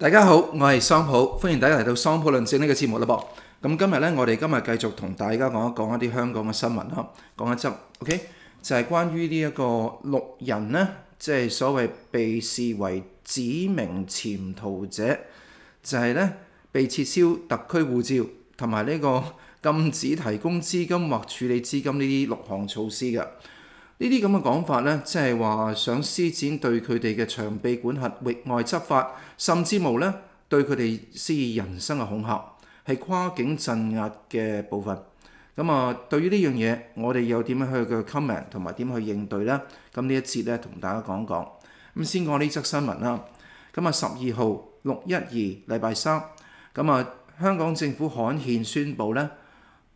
大家好，我系桑普，欢迎大家嚟到桑普论证呢个节目啦噃。咁今日咧，我哋今日继续同大家讲一讲一啲香港嘅新闻啦，讲一则 o k 就系关于呢一个六人咧，即系所谓被视为指名潜逃者，就系咧被撤销特区护照，同埋呢个禁止提供资金或处理资金呢啲六项措施嘅。呢啲咁嘅講法咧，即係話想施展對佢哋嘅長臂管轄域外執法，甚至無咧對佢哋施以人身嘅恐嚇，係跨境鎮壓嘅部分。咁啊，對於呢樣嘢，我哋又點樣去嘅 comment 同埋點去應對咧？咁呢一節咧，同大家講講。咁先講呢則新聞啦。咁啊，十二號六一二禮拜三，咁啊，香港政府罕憲宣布咧。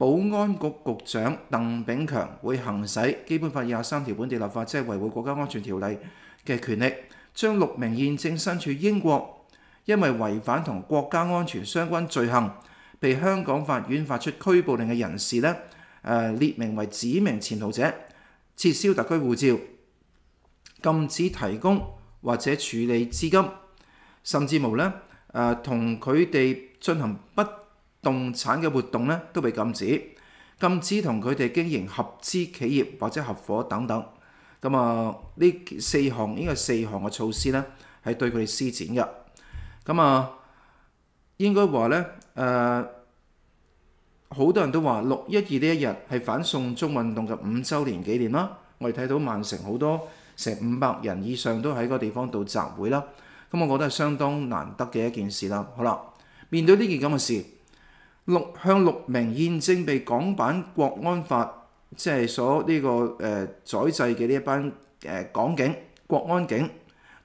保安局局长邓炳强会行使《基本法》廿三条本地立法，即系维护国家安全条例嘅权力，将六名现正身处英国，因为违反同国家安全相关罪行，被香港法院发出拘捕令嘅人士咧，列名为指名潜逃者，撤销特区护照，禁止提供或者处理资金，甚至无咧，同佢哋进行不。動產嘅活動咧都被禁止，禁止同佢哋經營合資企業或者合夥等等。咁啊，呢四項應該係四項嘅措施咧，係對佢哋施展嘅。咁啊，應該話咧，誒好多人都話六一二呢一日係反送中運動嘅五週年紀念啦。我哋睇到曼城好多成五百人以上都喺個地方度集會啦。咁我覺得係相當難得嘅一件事啦。好啦，面對呢件咁嘅事。六向六名現正被港版國安法即係所呢個誒宰制嘅呢一班誒港警、國安警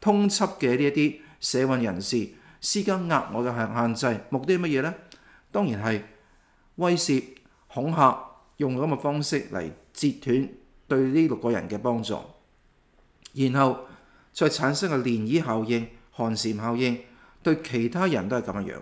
通緝嘅呢一啲社運人士施加額外嘅限限制，目的係乜嘢呢？當然係威脅、恐嚇，用咁嘅方式嚟截斷對呢六個人嘅幫助，然後再產生嘅連漪效應、寒蟬效應，對其他人都係咁嘅樣。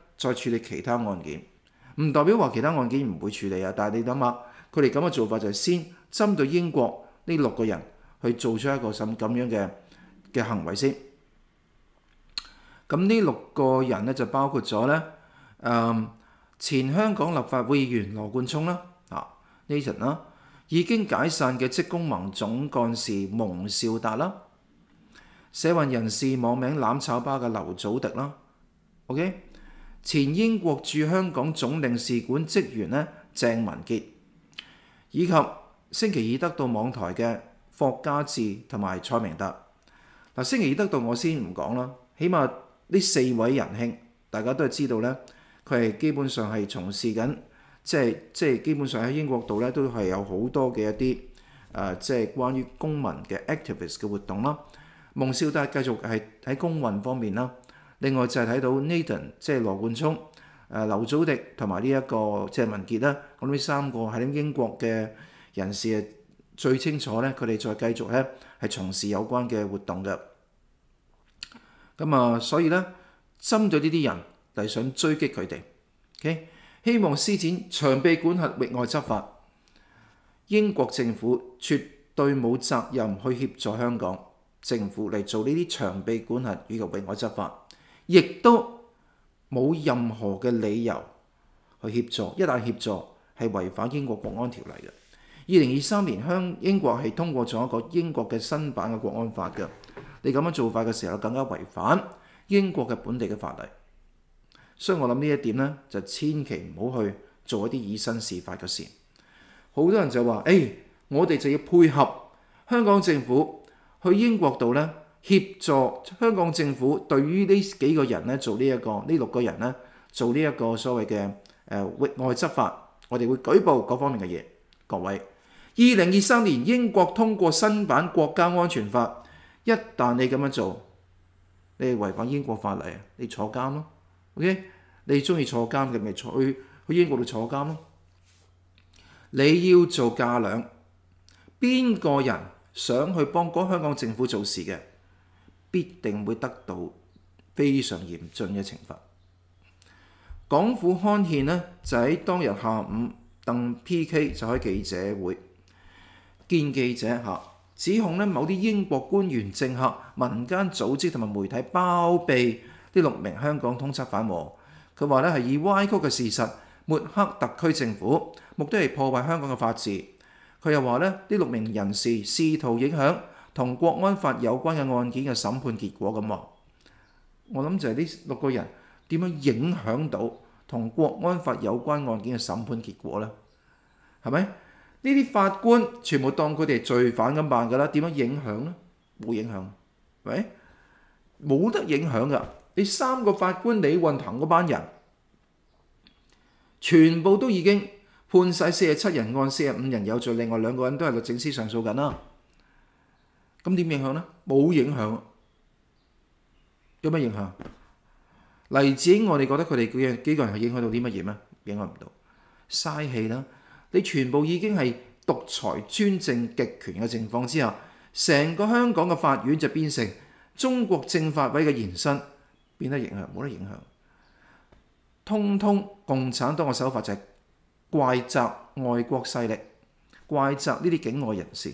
再處理其他案件，唔代表話其他案件唔會處理啊！但係你諗下，佢哋咁嘅做法就係先針對英國呢六個人去做出一個什咁樣嘅嘅行為先。咁呢六個人咧就包括咗咧，誒前香港立法會議員羅冠聰啦，啊 Nathan 啦，已經解散嘅職工盟總幹事蒙兆達啦，社運人士網名攬炒吧嘅劉祖迪啦，OK。前英國駐香港總領事館職員咧鄭文傑，以及星期二得到網台嘅霍家志同埋蔡明德。嗱，星期二得到我先唔講啦，起碼呢四位仁兄大家都係知道咧，佢係基本上係從事緊，即係即係基本上喺英國度咧都係有好多嘅一啲，誒即係關於公民嘅 activist 嘅活動啦。蒙少德繼續係喺公運方面啦。另外就係睇到 Nathan 即係羅冠聰、誒劉祖迪同埋呢一個謝文傑啦。我呢三個係英國嘅人士，最清楚咧。佢哋再繼續咧係從事有關嘅活動嘅。咁啊，所以咧針對呢啲人嚟想追擊佢哋，希望施展長臂管轄域外執法，英國政府絕對冇責任去協助香港政府嚟做呢啲長臂管轄以及域外執法。亦都冇任何嘅理由去協助，一旦協助係違反英國國安條例嘅。二零二三年香英國係通過咗一個英國嘅新版嘅國安法嘅，你咁樣做法嘅時候更加違反英國嘅本地嘅法例。所以我諗呢一點咧，就千祈唔好去做一啲以身試法嘅事。好多人就話：，誒，我哋就要配合香港政府去英國度咧。協助香港政府對於呢幾個人咧做呢一個呢六個人咧做呢一個所謂嘅誒域外執法，我哋會舉報嗰方面嘅嘢。各位，二零二三年英國通過新版國家安全法，一旦你咁樣做，你違反英國法例啊，你坐監咯。OK，你中意坐監嘅咪去去英國度坐監咯。你要做嫁倆，邊個人想去幫嗰香港政府做事嘅？必定會得到非常嚴峻嘅懲罰。港府刊憲咧，就喺當日下午，鄧 P.K. 就喺記者會見記者嚇，指控咧某啲英國官員、政客、民間組織同埋媒體包庇呢六名香港通緝犯佢話咧係以歪曲嘅事實抹黑特區政府，目的係破壞香港嘅法治。佢又話咧，呢六名人士試圖影響。同國安法有關嘅案件嘅審判結果咁喎，我諗就係呢六個人點樣影響到同國安法有關案件嘅審判結果咧？係咪？呢啲法官全部當佢哋係罪犯咁辦噶啦？點樣影響咧？冇影響。喂，冇得影響噶。你三個法官李運騰嗰班人，全部都已經判曬四十七人案四十五人有罪，另外兩個人都係律政司上訴緊啦。咁點影響呢？冇影響。有乜影響？例子，我哋覺得佢哋嗰幾個人係影響到啲乜嘢咩？影響唔到。嘥氣啦！你全部已經係獨裁、專政、極權嘅情況之下，成個香港嘅法院就變成中國政法委嘅延伸，變得影響冇得影響。通通共產黨嘅手法就係怪責外國勢力，怪責呢啲境外人士。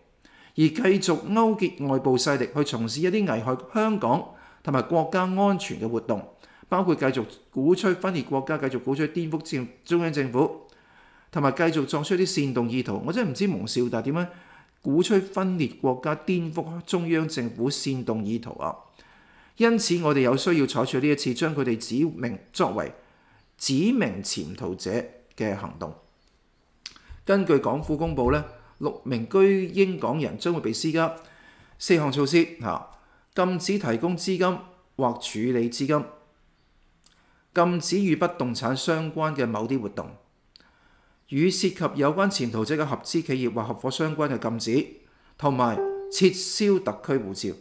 而繼續勾結外部勢力去從事一啲危害香港同埋國家安全嘅活動，包括繼續鼓吹分裂國家、繼續鼓吹顛覆政中央政府，同埋繼續作出一啲煽動意圖。我真係唔知蒙少，但點樣鼓吹分裂國家、顛覆中央政府、煽動意圖啊？因此，我哋有需要採取呢一次將佢哋指明作為指明潛逃者嘅行動。根據港府公佈咧。六名居英港人將會被施加四項措施嚇：禁止提供資金或處理資金，禁止與不動產相關嘅某啲活動，與涉及有關潛逃者嘅合資企業或合夥相關嘅禁止，同埋撤銷特區護照。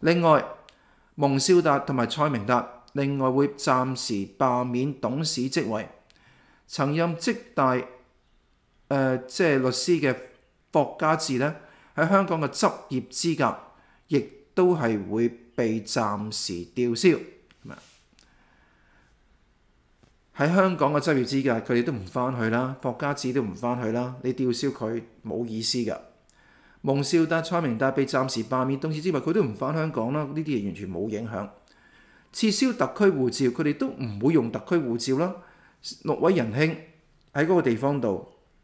另外，蒙少達同埋蔡明達，另外會暫時罷免董事職位，曾任職大。誒，即係律師嘅霍家志咧，喺香港嘅執業資格，亦都係會被暫時吊銷。喺香港嘅執業資格，佢哋都唔翻去啦，霍家志都唔翻去啦。你吊銷佢冇意思㗎。蒙少達、蔡明達被暫時罷免董事之外，佢都唔返香港啦。呢啲嘢完全冇影響。撤銷特區護照，佢哋都唔會用特區護照啦。六位仁兄喺嗰個地方度。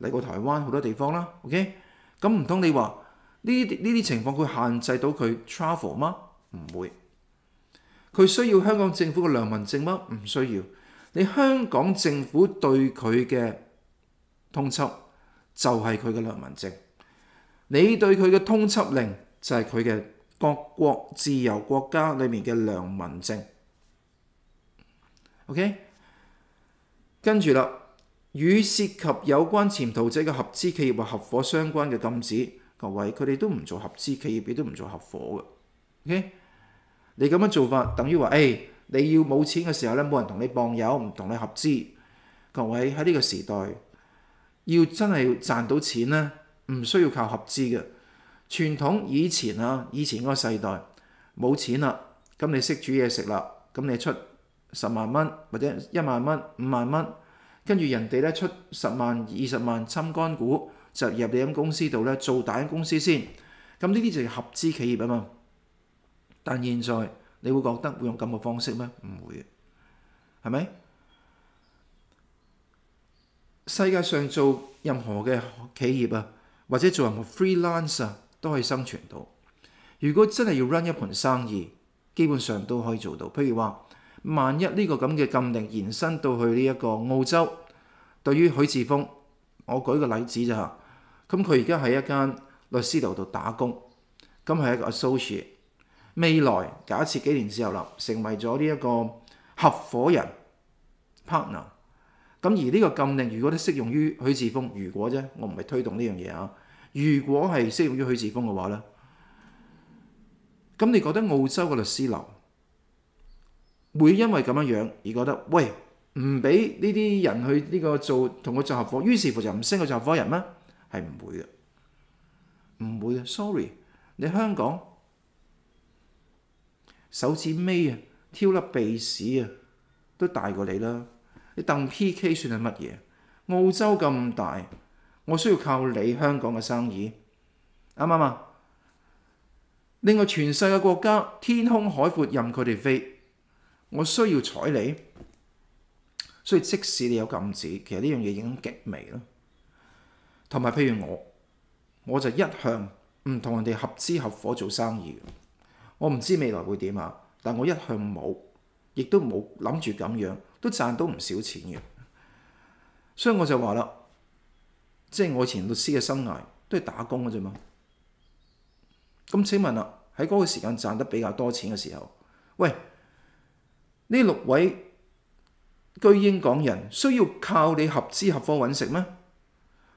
嚟過台灣好多地方啦，OK，咁唔通你話呢啲呢啲情況會限制到佢 travel 嗎？唔會，佢需要香港政府嘅良民證嗎？唔需要，你香港政府對佢嘅通緝就係佢嘅良民證，你對佢嘅通緝令就係佢嘅各國自由國家裏面嘅良民證，OK，跟住啦。與涉及有關潛逃者嘅合資企業或合夥相關嘅禁止，各位佢哋都唔做合資企業，亦都唔做合夥嘅。O K，你咁樣做法等於話，誒你要冇錢嘅時候咧，冇人同你傍友，唔同你合資。各位喺呢個時代，要真係賺到錢咧，唔需要靠合資嘅。傳統以前啊，以前嗰個世代冇錢啦，咁你識煮嘢食啦，咁你出十萬蚊或者一萬蚊、五萬蚊。跟住人哋咧出十萬二十萬侵幹股就入你咁公司度咧做大間公司先，咁呢啲就係合資企業啊嘛。但現在你會覺得會用咁嘅方式咩？唔會係咪？世界上做任何嘅企業啊，或者做任何 freelancer 都可以生存到。如果真係要 run 一盤生意，基本上都可以做到。譬如話。萬一呢個咁嘅禁令延伸到去呢一個澳洲，對於許志峰，我舉個例子啫吓，咁佢而家喺一間律師樓度打工，咁係一個 associate。未來假設幾年之後啦，成為咗呢一個合夥人 partner。咁而呢個禁令如果都適用於許志峰，如果啫，我唔係推動呢樣嘢啊。如果係適用於許志峰嘅話咧，咁你覺得澳洲嘅律師樓？會因為咁樣樣而覺得喂唔俾呢啲人去呢個做同個做合夥，於是乎就唔升個合夥人咩？係唔會嘅，唔會嘅。Sorry，你香港手指尾啊，挑粒鼻屎啊，都大過你啦！你鄧 PK 算係乜嘢？澳洲咁大，我需要靠你香港嘅生意，啱唔啱啊？另外，全世界國家天空海闊，任佢哋飛。我需要彩你，所以即使你有禁止，其實呢樣嘢已經極微啦。同埋譬如我，我就一向唔同人哋合資合夥做生意我唔知未來會點啊。但我一向冇，亦都冇諗住咁樣，都賺到唔少錢嘅。所以我就話啦，即係我以前律師嘅生涯都係打工嘅啫嘛。咁請問啦，喺嗰個時間賺得比較多錢嘅時候，喂？呢六位居英港人需要靠你合資合夥揾食咩？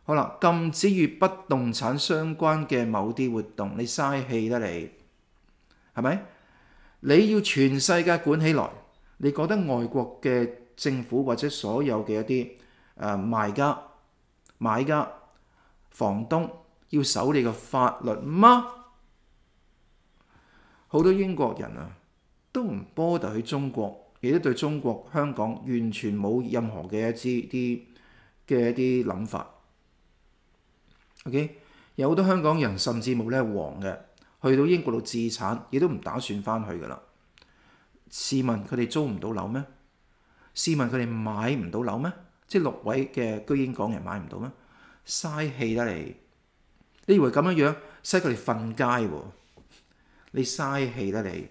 好啦，禁止與不動產相關嘅某啲活動，你嘥氣啦你，係咪？你要全世界管起來？你覺得外國嘅政府或者所有嘅一啲誒賣家、買家、房東要守你嘅法律嗎？好多英國人啊！都唔波頭去中國，亦都對中國、香港完全冇任何嘅一啲啲嘅一啲諗法。OK，有好多香港人甚至冇咧黃嘅，去到英國度置產，亦都唔打算翻去噶啦。試問佢哋租唔到樓咩？試問佢哋買唔到樓咩？即六位嘅居英港人買唔到咩？嘥氣得嚟！你以為咁樣樣，使佢哋瞓街喎？你嘥氣得嚟！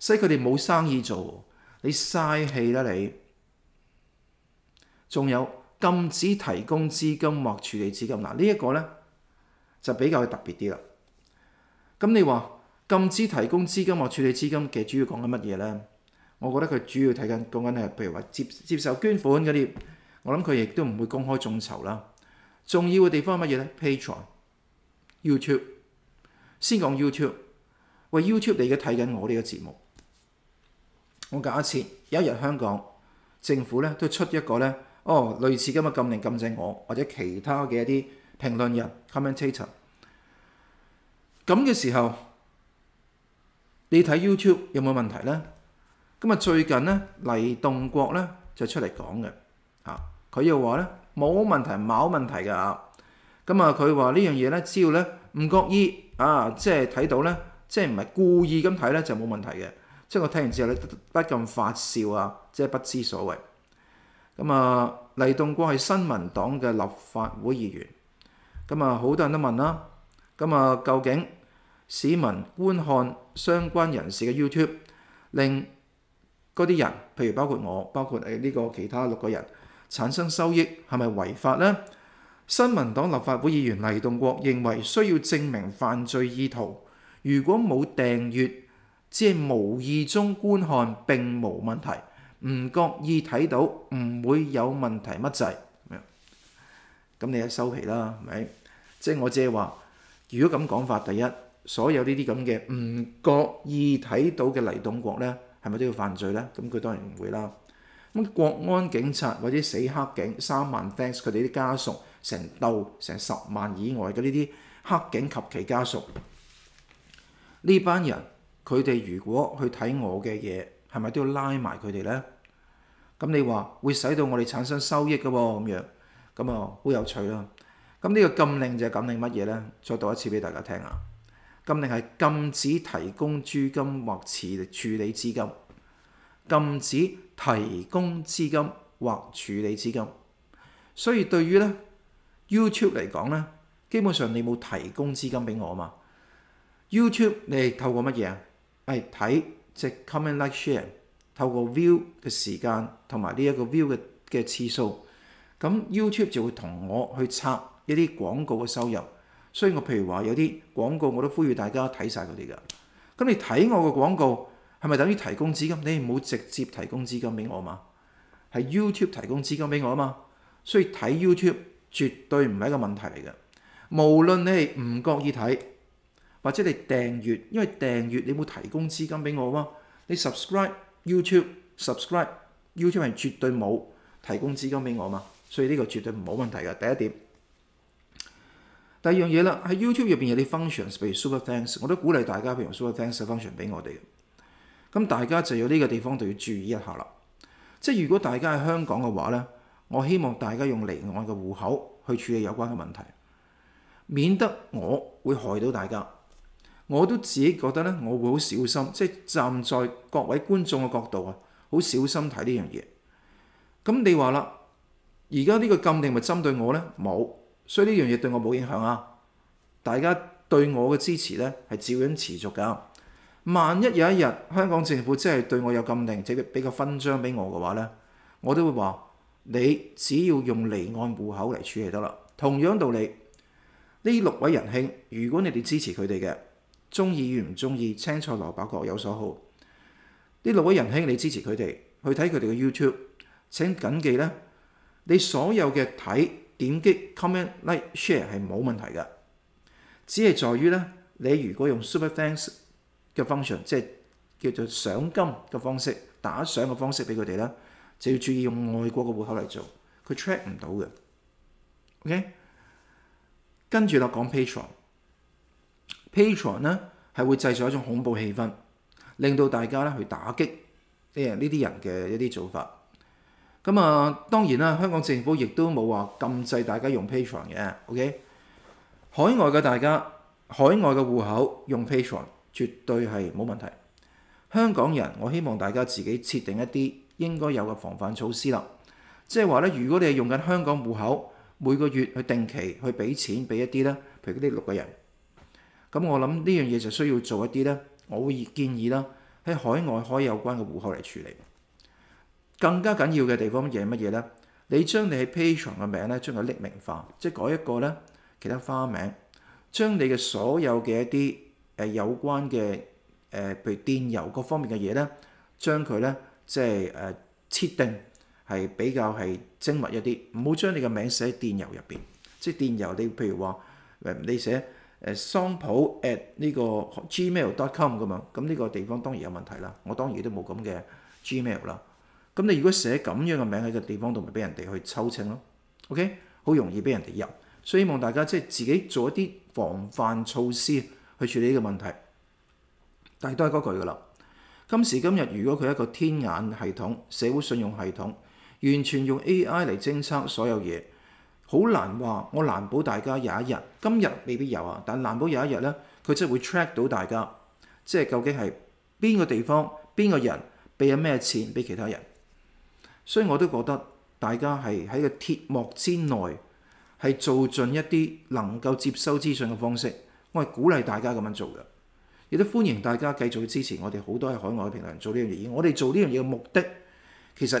使佢哋冇生意做，你嘥氣啦你！仲有禁止提供資金或處理資金，嗱呢一個咧就比較特別啲啦。咁你話禁止提供資金或處理資金嘅主要講緊乜嘢咧？我覺得佢主要睇緊講緊係譬如話接接受捐款嗰啲，我諗佢亦都唔會公開眾籌啦。重要嘅地方乜嘢咧？Patron、YouTube，先講 YouTube，喂 YouTube，你而家睇緊我呢個節目。我假設有一日香港政府咧都出一個咧，哦，類似今日禁令禁止我或者其他嘅一啲評論人 commentator，咁嘅時候，你睇 YouTube 有冇問題咧？咁啊最近咧黎棟國咧就出嚟講嘅啊佢又話咧冇問題冇問題㗎嚇。咁啊佢話呢樣嘢咧，只要咧唔覺意啊，即係睇到咧，即係唔係故意咁睇咧，就冇問題嘅。即係我睇完之後，不禁發笑啊！即係不知所為。咁啊，黎棟國係新民黨嘅立法會議員。咁啊，好多人都問啦。咁啊，究竟市民觀看相關人士嘅 YouTube，令嗰啲人，譬如包括我，包括誒呢個其他六個人，產生收益係咪違法咧？新民黨立法會議員黎棟國認為需要證明犯罪意圖。如果冇訂閱，即係無意中觀看並無問題，唔覺意睇到唔會有問題乜滯咁樣。咁你一收皮啦，係咪？即係我係話，如果咁講法，第一，所有呢啲咁嘅唔覺意睇到嘅黎棟國咧，係咪都要犯罪咧？咁佢當然唔會啦。咁國安警察或者死黑警三萬 fans，佢哋啲家屬成竇成十萬以外嘅呢啲黑警及其家屬呢班人。佢哋如果去睇我嘅嘢，系咪都要拉埋佢哋呢？咁你话会使到我哋产生收益喎，咁样咁啊，好有趣啦！咁呢个禁令就禁令乜嘢呢？再读一次俾大家听啊！禁令系禁止提供资金或處理处理资金，禁止提供资金或处理资金。所以对于咧 YouTube 嚟讲咧，基本上你冇提供资金俾我啊嘛？YouTube 你系透过乜嘢啊？係睇即 comment like share，透過 view 嘅時間同埋呢一個 view 嘅嘅次數，咁 YouTube 就會同我去拆一啲廣告嘅收入。所以我譬如話有啲廣告我都呼籲大家睇曬嗰啲噶。咁你睇我嘅廣告係咪等於提供資金？你冇直接提供資金俾我嘛？係 YouTube 提供資金俾我啊嘛？所以睇 YouTube 絕對唔係一個問題嚟嘅。無論你係唔覺意睇。或者你訂閱，因為訂閱你冇提供資金俾我嘛？你 subscribe YouTube，subscribe YouTube 係絕對冇提供資金俾我嘛？所以呢個絕對冇問題嘅第一點。第二樣嘢啦，喺 YouTube 入邊有啲 functions，譬如 Super Thanks，我都鼓勵大家譬如 Super Thanks function 俾我哋。咁大家就有呢個地方就要注意一下啦。即如果大家喺香港嘅話咧，我希望大家用離岸嘅户口去處理有關嘅問題，免得我會害到大家。我都自己覺得咧，我會好小心，即係站在各位觀眾嘅角度啊，好小心睇呢樣嘢。咁你話啦，而家呢個禁令咪針對我咧？冇，所以呢樣嘢對我冇影響啊。大家對我嘅支持咧係照樣持續㗎。萬一有一日香港政府真係對我有禁令，即係俾個勳章俾我嘅話咧，我都會話你只要用離岸户口嚟處理得啦。同樣道理，呢六位仁兄，如果你哋支持佢哋嘅。中意與唔中意青菜蘿蔔各有所好。呢六位仁兄，你支持佢哋去睇佢哋嘅 YouTube。請緊記咧，你所有嘅睇、點擊、comment、like、share 係冇問題嘅。只係在於咧，你如果用 Super Thanks 嘅 function，即係叫做賞金嘅方式、打賞嘅方式俾佢哋咧，就要注意用外國嘅户口嚟做，佢 track 唔到嘅。OK，跟住落講 Patron。Patron 咧係會製造一種恐怖氣氛，令到大家咧去打擊呢呢啲人嘅一啲做法。咁啊，當然啦，香港政府亦都冇話禁制大家用 Patron 嘅。OK，海外嘅大家，海外嘅户口用 Patron 絕對係冇問題。香港人，我希望大家自己設定一啲應該有嘅防範措施啦。即係話咧，如果你係用緊香港户口，每個月去定期去俾錢俾一啲咧，譬如嗰啲六個人。咁我諗呢樣嘢就需要做一啲咧，我會建議啦，喺海外開有關嘅户口嚟處理。更加緊要嘅地方嘢乜嘢咧？你將你喺 patron 嘅名咧，將佢匿名化，即係改一個咧其他花名，將你嘅所有嘅一啲誒有關嘅誒，譬如電郵各方面嘅嘢咧，將佢咧即係誒設定係比較係精密一啲，唔好將你嘅名寫喺電郵入邊。即係電郵你譬如話誒，你寫。誒普 at 呢個 gmail.com 咁樣，咁呢個地方當然有問題啦。我當然都冇咁嘅 gmail 啦。咁你如果寫咁樣嘅名喺個地方度，咪俾人哋去抽清咯。OK，好容易俾人哋入，所以希望大家即係自己做一啲防範措施去處理呢個問題。但係都係嗰句噶啦。今時今日，如果佢一個天眼系統、社會信用系統，完全用 AI 嚟偵測所有嘢。好難話，我難保大家有一日，今日未必有啊。但難保有一日呢，佢真會 track 到大家，即係究竟係邊個地方、邊個人俾咗咩錢俾其他人。所以我都覺得大家係喺個鐵幕之內，係做盡一啲能夠接收資訊嘅方式，我係鼓勵大家咁樣做嘅，亦都歡迎大家繼續支持我哋好多喺海外嘅評論人做呢樣嘢。我哋做呢樣嘢嘅目的，其實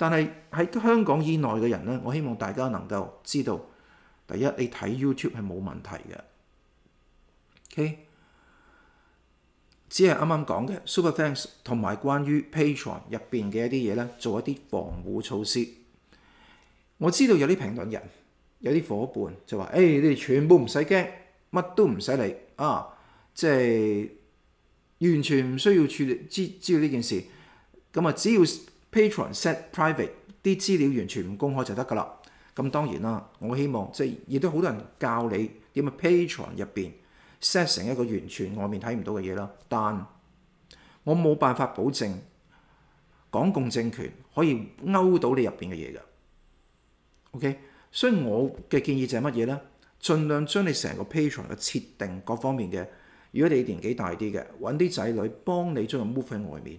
但係喺香港以內嘅人咧，我希望大家能夠知道，第一你睇 YouTube 係冇問題嘅。OK，只係啱啱講嘅 s u p e r t h a n k s 同埋關於 p a t r o n 入邊嘅一啲嘢咧，做一啲防護措施。我知道有啲評論人、有啲夥伴就話：，誒，你哋全部唔使驚，乜都唔使理啊，即係完全唔需要處理知知道呢件事。咁啊，只要 p a t r o n set private 啲資料完全唔公開就得噶啦。咁當然啦，我希望即係亦都好多人教你點啊 p a t r o n 入邊 set 成一個完全外面睇唔到嘅嘢啦。但我冇辦法保證港共政權可以勾到你入邊嘅嘢㗎。OK，所以我嘅建議就係乜嘢咧？盡量將你成個 p a t r o n 嘅設定各方面嘅，如果你年紀大啲嘅，揾啲仔女幫你將佢 move 喺外面。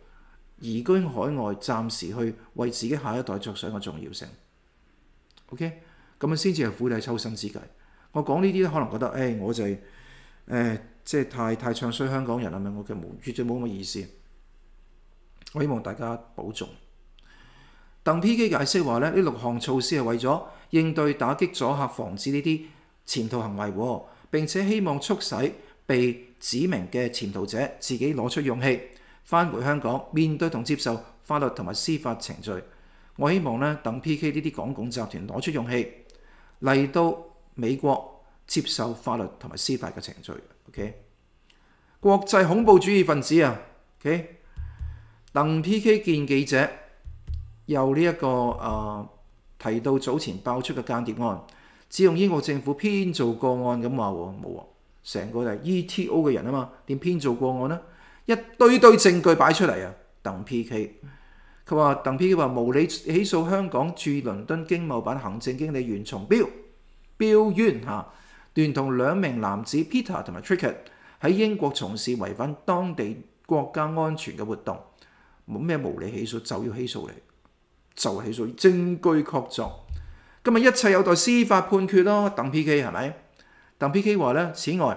移居海外，暫時去為自己下一代着想嘅重要性。OK，咁啊先至係釜底抽薪之計。我講呢啲可能覺得誒，我就係誒，即係太太唱衰香港人啊！咪我嘅冇，絕對冇乜意思。我希望大家保重。鄧 P 基解釋話咧，呢六項措施係為咗應對打擊阻嚇、防止呢啲潛逃行為，並且希望促使被指明嘅潛逃者自己攞出勇氣。返回香港面對同接受法律同埋司法程序，我希望呢等 P K 呢啲港共集團攞出勇氣嚟到美國接受法律同埋司法嘅程序。O K，國際恐怖主義分子啊，O K，等 P K 見記者有呢一個啊提到早前爆出嘅間諜案，只用英國政府編造個案咁話喎冇喎，成個就係 E T O 嘅人啊嘛，點編造個案呢？一堆堆證據擺出嚟啊！鄧 P K，佢話鄧 P K 話無理起訴香港駐倫敦經貿辦行政經理袁崇彪，彪冤嚇，聯同兩名男子 Peter 同埋 Tricket 喺英國從事違反當地國家安全嘅活動，冇咩無理起訴就要起訴你，就起訴，證據確鑿，今日一切有待司法判決咯。鄧 P K 係咪？鄧 P K 話咧，此外，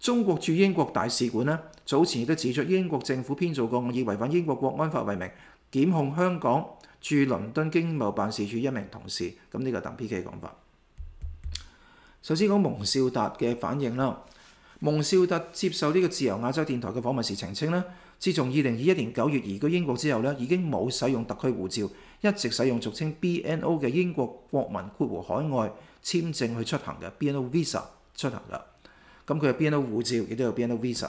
中國駐英國大使館咧。早前亦都指出，英國政府編造過以違反英國國安法為名檢控香港駐倫敦經貿辦事處一名同事。咁呢個等 P.K 講法。首先講蒙少達嘅反應啦。蒙少達接受呢個自由亞洲電台嘅訪問時澄清咧，自從二零二一年九月移居英國之後咧，已經冇使用特區護照，一直使用俗稱 BNO 嘅英國國民括弧海外簽證去出行嘅 BNO Visa 出行噶。咁佢有 BNO 護照，亦都有 BNO Visa。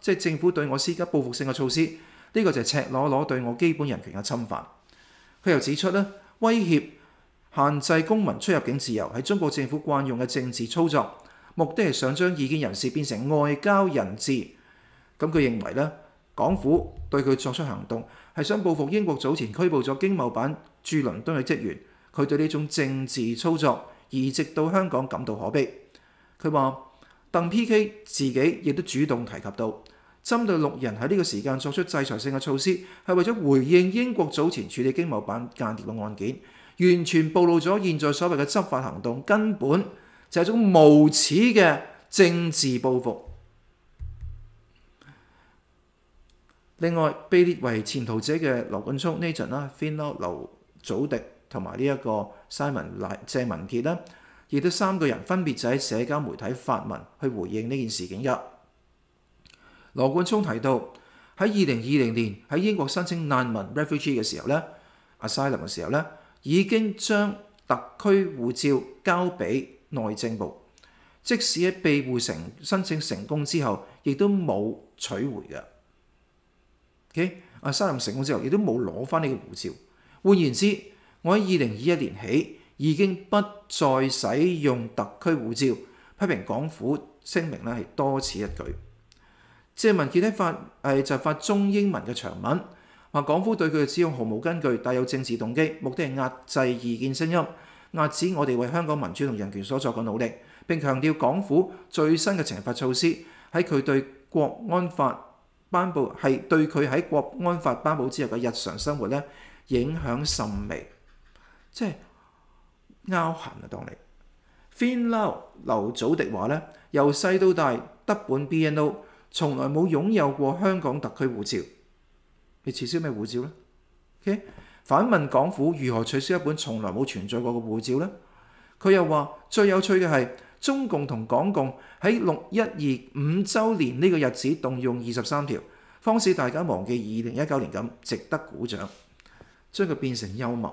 即係政府對我施加報復性嘅措施，呢個就係赤裸裸對我基本人權嘅侵犯。佢又指出咧，威脅限制公民出入境自由係中國政府慣用嘅政治操作，目的係想將意見人士變成外交人質。咁佢認為咧，港府對佢作出行動係想報復英國早前拘捕咗經貿版駐倫敦嘅職員。佢對呢種政治操作而直到香港感到可悲。佢話。鄧 P.K. 自己亦都主動提及到針對六人喺呢個時間作出制裁性嘅措施，係為咗回應英國早前處理經貿版間諜嘅案件，完全暴露咗現在所謂嘅執法行動根本就係一種無恥嘅政治報復。另外被列為潛逃者嘅羅冠聰、Nathan 啦、Finnot、劉祖迪同埋呢一個 Simon 賴謝文傑啦。亦都三個人分別就喺社交媒體發文去回應呢件事件噶。羅冠聰提到喺二零二零年喺英國申請難民 refugee 嘅時候咧，asylum 嘅時候咧，已經將特區護照交俾內政部，即使喺庇護成申請成功之後，亦都冇取回嘅。o k 阿 s i l e m 成功之後亦都冇攞翻呢個護照。換言之，我喺二零二一年起。已經不再使用特區護照，批評港府聲明咧係多此一舉。即文傑睇法就發中英文嘅長文，話港府對佢嘅指控毫無根據，帶有政治動機，目的係壓制意見聲音，壓止我哋為香港民主同人權所作嘅努力。並強調港府最新嘅懲罰措施喺佢對國安法頒布係對佢喺國安法頒布之後嘅日常生活咧影響甚微，即係。拗行啊，當你。Finlow 劉祖迪話咧，由細到大得本 BNO，從來冇擁有過香港特區護照。你取消咩護照咧？O.K. 反問港府如何取消一本從來冇存在過嘅護照咧？佢又話最有趣嘅係中共同港共喺六一二五週年呢個日子動用二十三條，方使大家忘記二零一九年咁，值得鼓掌，將佢變成幽默。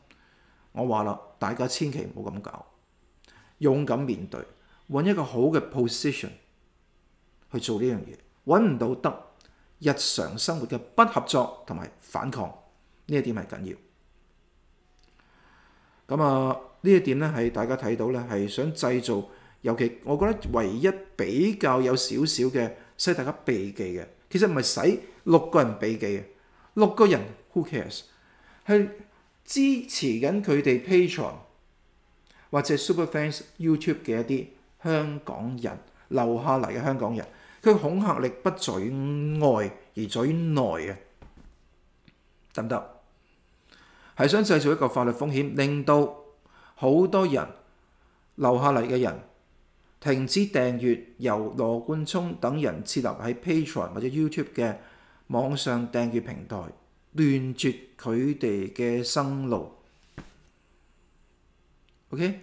我話啦，大家千祈唔好咁搞，勇敢面對，揾一個好嘅 position 去做呢樣嘢。揾唔到得，日常生活嘅不合作同埋反抗呢一點係緊要。咁啊，呢一點咧係大家睇到咧係想製造，尤其我覺得唯一比較有少少嘅，使大家避忌嘅。其實唔係使六個人避忌嘅，六個人 who cares？係。支持緊佢哋 Patreon 或者 Superfans、YouTube 嘅一啲香港人留下嚟嘅香港人，佢恐嚇力不在外而在內啊，得唔得？係想製造一個法律風險，令到好多人留下嚟嘅人停止訂閱由羅冠聰等人設立喺 Patreon 或者 YouTube 嘅網上訂閱平台。斷絕佢哋嘅生路，OK？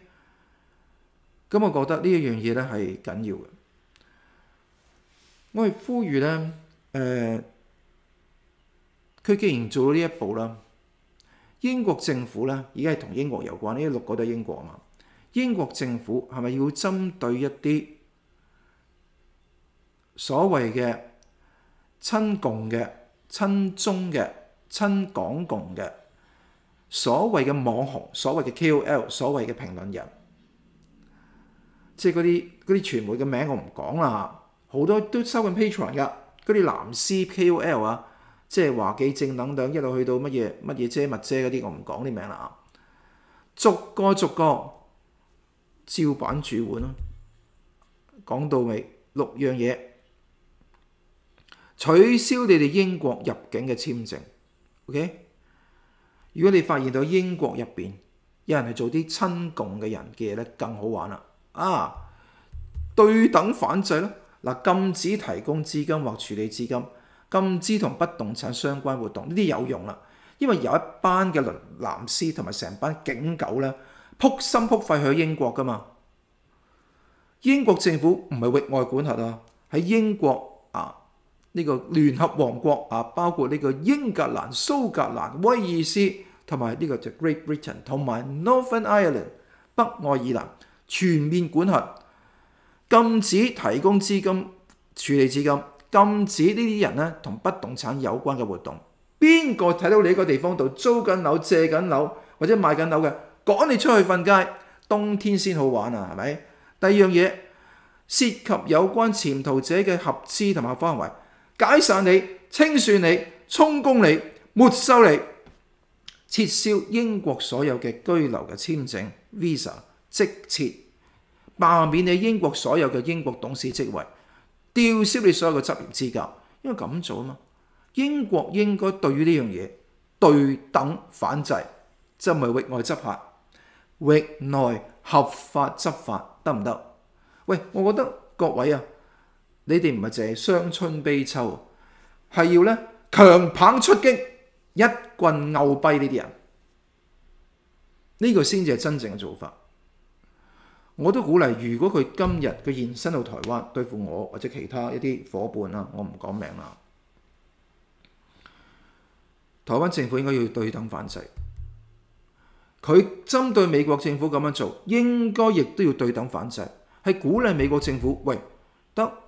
咁我覺得呢一樣嘢咧係緊要嘅。我係呼籲咧，誒，佢既然做到呢一步啦，英國政府咧已經係同英國有關，呢六個都係英國啊嘛。英國政府係咪要針對一啲所謂嘅親共嘅、親中嘅？親港共嘅所謂嘅網紅、所謂嘅 KOL、所謂嘅評論人，即係嗰啲嗰啲傳媒嘅名我唔講啦好多都收緊 p a t r o n 噶，嗰啲男司 KOL 啊，即係華幾正等等一路去到乜嘢乜嘢遮乜遮嗰啲我唔講啲名啦啊，逐個逐個照版煮碗咯，講到尾六樣嘢取消你哋英國入境嘅簽證。OK，如果你發現到英國入邊有人係做啲親共嘅人嘅嘢咧，更好玩啦！啊，對等反制咯，嗱，禁止提供資金或處理資金、禁止同不動產相關活動，呢啲有用啦，因為有一班嘅倫南斯同埋成班警狗咧，撲心撲肺去英國噶嘛，英國政府唔係域外管轄啊，喺英國啊。呢個聯合王國啊，包括呢個英格蘭、蘇格蘭、威爾斯同埋呢個就 Great Britain 同埋 Northern Ireland 北愛爾蘭全面管轄，禁止提供資金處理資金，禁止呢啲人咧同不動產有關嘅活動。邊個睇到你一個地方度租緊樓、借緊樓或者賣緊樓嘅，趕你出去瞓街，冬天先好玩啊，係咪？第二樣嘢涉及有關潛逃者嘅合資同埋範圍。解散你、清算你、充公你、沒收你、撤銷英國所有嘅居留嘅簽證 visa，即切罷免你英國所有嘅英國董事職位，吊銷你所有嘅执业資格，因為咁做啊嘛。英國應該對於呢樣嘢對等反制，就唔系域外執法，域內合法執法得唔得？喂，我覺得各位啊。你哋唔係淨係伤春悲秋，係要咧強棒出擊，一棍殴毙呢啲人，呢個先至係真正嘅做法。我都鼓勵，如果佢今日佢现身到台灣對付我或者其他一啲伙伴啦，我唔講名啦。台灣政府應該要對等反制，佢針對美國政府咁樣做，應該亦都要對等反制，係鼓勵美國政府，喂得。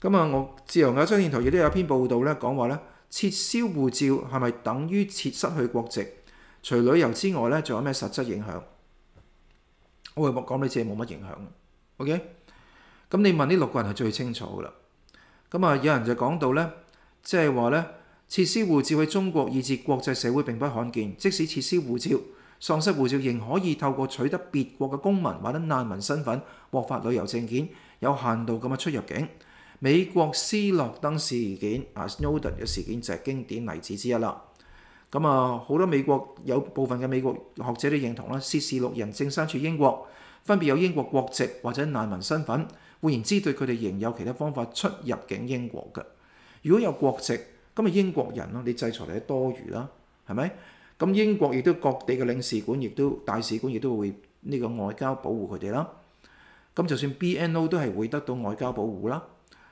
咁啊！我自由亞洲電台亦都有篇報道咧，講話咧，撤銷護照係咪等於撤失去國籍？除旅遊之外咧，仲有咩實質影響？我會講你己冇乜影響 OK，咁你問呢六個人係最清楚噶啦。咁啊，有人就講到咧，即係話咧，撤銷護照喺中國以至國際社會並不罕見。即使撤銷護照，喪失護照，仍可以透過取得別國嘅公民或者難民身份獲發旅遊證件，有限度咁啊出入境。美國斯諾登事件啊，Snowden 嘅事件就係經典例子之一啦。咁啊，好多美國有部分嘅美國學者都認同啦。涉事六人正身處英國，分別有英國國籍或者難民身份，換言之，對佢哋仍有其他方法出入境英國嘅。如果有國籍，咁咪英國人咯。你制裁嚟多餘啦，係咪？咁英國亦都各地嘅領事館亦都大使館亦都會呢個外交保護佢哋啦。咁就算 B N O 都係會得到外交保護啦。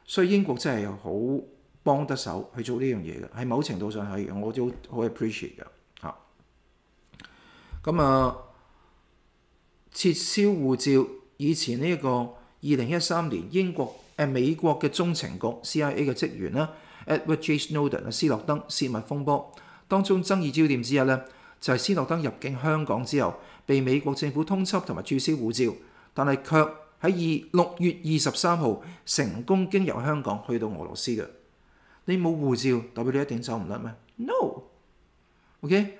所以英國真係好幫得手去做呢樣嘢嘅，喺某程度上係我都好 appreciate 嘅嚇。咁啊，撤銷護照以前呢一個二零一三年英國誒美國嘅中情局 CIA 嘅職員啦 Edward j e s Snowden 啊斯諾登泄密風波當中爭議焦點之一咧，就係斯諾登入境香港之後被美國政府通緝同埋註銷護照，但係卻喺二六月二十三號成功經由香港去到俄羅斯嘅，你冇護照代表你一定走唔甩咩？No，OK。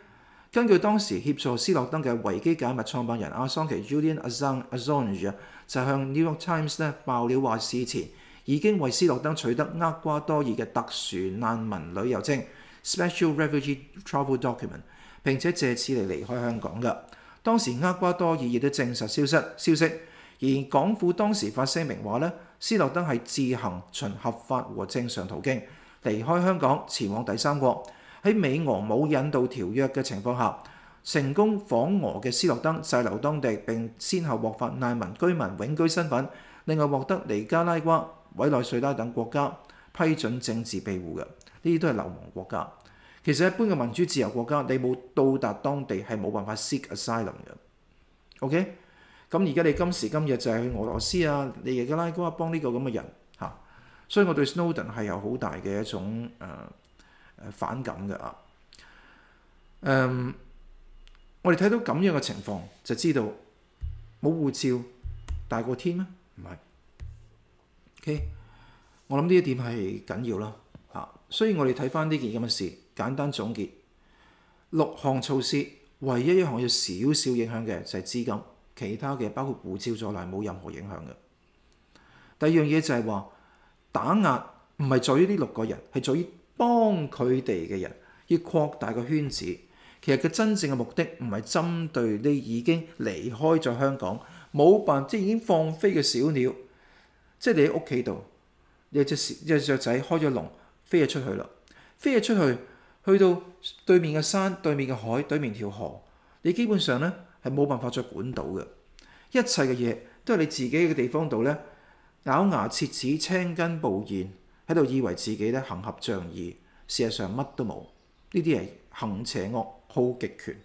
根據當時協助斯諾登嘅維基解密創辦人阿桑奇 Julian Assange 就向 New York Times 咧爆料話，事前已經為斯諾登取得厄瓜多爾嘅特殊難民旅遊證 （special refugee travel document），並且借此嚟離開香港嘅。當時厄瓜多爾亦都證實消失消息。而港府當時發聲明話咧，斯諾登係自行循合法和正常途徑離開香港前往第三國。喺美俄冇引渡條約嘅情況下，成功訪俄嘅斯諾登勢留當地，並先後獲發難民居民永居身份，另外獲得尼加拉瓜、委內瑞拉等國家批准政治庇護嘅。呢啲都係流亡國家。其實一般嘅民主自由國家，你冇到達當地係冇辦法 seek asylum 嘅。OK。咁而家你今時今日就係去俄羅斯啊，你加拉瓜幫呢個咁嘅人嚇，所以我對 Snowden 係有好大嘅一種誒誒反感嘅啊。嗯，我哋睇到咁樣嘅情況，就知道冇護照大過天咩？唔係。O.K. 我諗呢一點係緊要啦。啊，所以我哋睇翻呢件咁嘅事，簡單總結六項措施，唯一一項有少少影響嘅就係資金。其他嘅包括護照在內冇任何影響嘅。第二樣嘢就係話，打壓唔係在於呢六個人，係在於幫佢哋嘅人要擴大個圈子。其實佢真正嘅目的唔係針對你已經離開咗香港、冇辦即已經放飛嘅小鳥，即係你喺屋企度有隻有隻仔開咗籠飛咗出去啦，飛咗出去去到對面嘅山、對面嘅海、對面條河，你基本上咧。係冇辦法再管到嘅，一切嘅嘢都係你自己嘅地方度咧，咬牙切齒、青筋暴現，喺度以為自己咧行合仗義，事實上乜都冇，呢啲係行邪惡、好極權。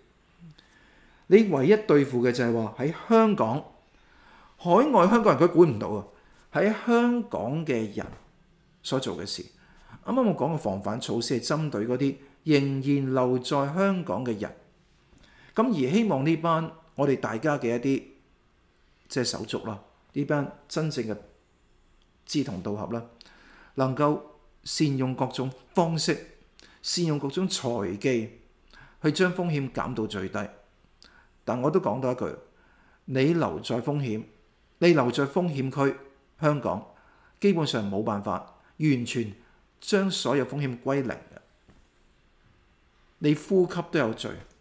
你唯一對付嘅就係話喺香港、海外香港人佢管唔到啊！喺香港嘅人所做嘅事，啱啱我講嘅防範措施係針對嗰啲仍然留在香港嘅人。咁而希望呢班我哋大家嘅一啲即係手足啦，呢班真正嘅志同道合啦，能夠善用各種方式，善用各種财技去將風險減到最低。但我都講多一句，你留在風險，你留在風險區，香港基本上冇辦法完全將所有風險歸零嘅，你呼吸都有罪。